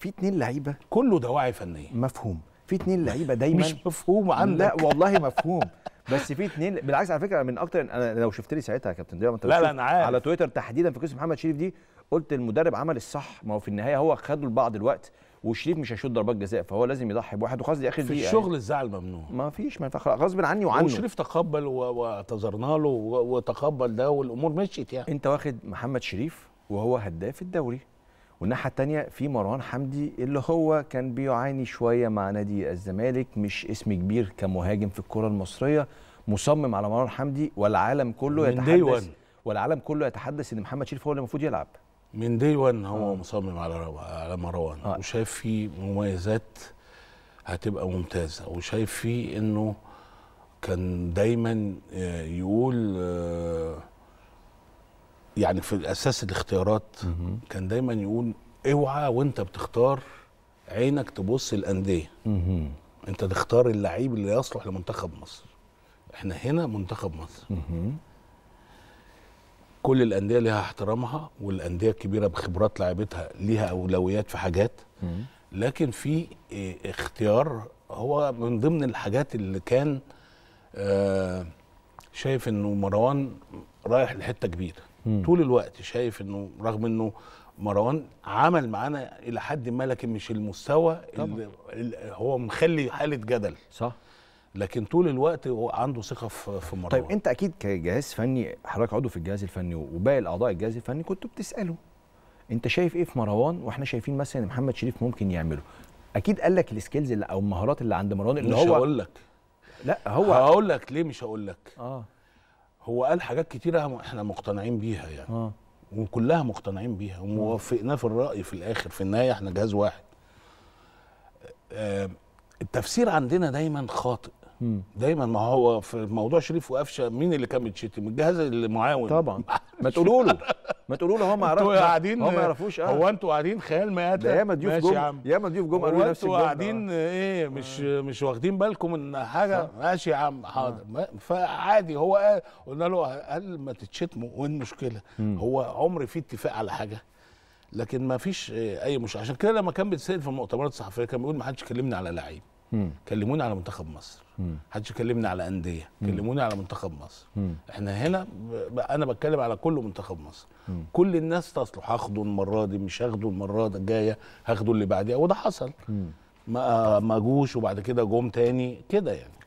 في اتنين لعيبه كله دواعي فنيه مفهوم في اتنين لعيبه دايما مش مفهوم عندك لا والله مفهوم بس في اتنين بالعكس على فكره من اكتر انا لو شفت لي ساعتها يا كابتن ضياء انت لا لا انا عارف على تويتر تحديدا في قصه محمد شريف دي قلت المدرب عمل الصح ما هو في النهايه هو خده لبعض الوقت وشريف مش هيشوط ضربات جزاء فهو لازم يضحي بواحد وخلاص دي اخر دقيقه في يعني. الشغل يعني. الزعل ممنوع ما فيش ما غصب عني وعنه وشريف تقبل واعتذرنا له وتقبل ده والامور مشيت يعني انت واخد محمد شريف وهو هداف الدوري والناحيه الثانيه في مروان حمدي اللي هو كان بيعاني شويه مع نادي الزمالك مش اسم كبير كمهاجم في الكره المصريه مصمم على مروان حمدي والعالم كله يتحدث والعالم كله يتحدث ان محمد شريف هو اللي المفروض يلعب من دي وان هو آه. مصمم على على مروان آه. وشايف فيه مميزات هتبقى ممتازه وشايف فيه انه كان دايما آه، يقول يعني في الاساس الاختيارات كان دايما يقول اوعى وانت بتختار عينك تبص الانديه انت تختار اللعيب اللي يصلح لمنتخب مصر احنا هنا منتخب مصر كل الانديه ليها احترامها والانديه الكبيره بخبرات لعيبتها ليها اولويات في حاجات لكن في آه، اختيار هو من ضمن الحاجات اللي كان آه، شايف انه مروان رايح لحته كبيره مم. طول الوقت شايف انه رغم انه مروان عمل معانا الى حد ما لكن مش المستوى اللي هو مخلي حاله جدل صح لكن طول الوقت هو عنده ثقه في مروان طيب انت اكيد كجهاز فني حضرتك عضو في الجهاز الفني وباقي الاعضاء الجهاز الفني كنتوا بتساله انت شايف ايه في مروان واحنا شايفين مثلا محمد شريف ممكن يعمله اكيد قال لك السكيلز اللي او المهارات اللي عند مروان اللي مش هو هقول لك لا هو هقول لك ليه مش هقول لك اه هو قال حاجات كتيره احنا مقتنعين بيها يعني آه. وكلها مقتنعين بيها وموفقناه في الراي في الاخر في النهايه احنا جهاز واحد آه التفسير عندنا دايما خاطئ دايما ما هو في موضوع شريف وقفشه مين اللي كان بيتشتم الجهاز المعاون طبعا ما تقولوا له ما تقولوا له هو ما يعرفش قاعدين هو ما يعرفوش اه هو انتوا قاعدين خيال مات يا ياما ضيوف جم ياما ضيوف جم قالوا نفس الجمله قاعدين ايه آه. مش آه. مش واخدين بالكم من حاجه ماشي يا عم حاضر آه. فعادي هو قلنا له قال ما تتشتموا وايه المشكله هو عمر في اتفاق على حاجه لكن ما فيش آه، اي مش عشان كده لما كان بيتسال في المؤتمرات الصحفيه كان بيقول ما حدش كلمني على لعيب مم. على منتخب مصر محدش يكلمنا على انديه كلموني على منتخب مصر مم. احنا هنا ب... انا بتكلم على كل منتخب مصر مم. كل الناس تصلح هاخده المره دي مش هاخده المره الجايه هاخده اللي بعديها وده حصل مم. ما ما جوش وبعد كده جم تاني كده يعني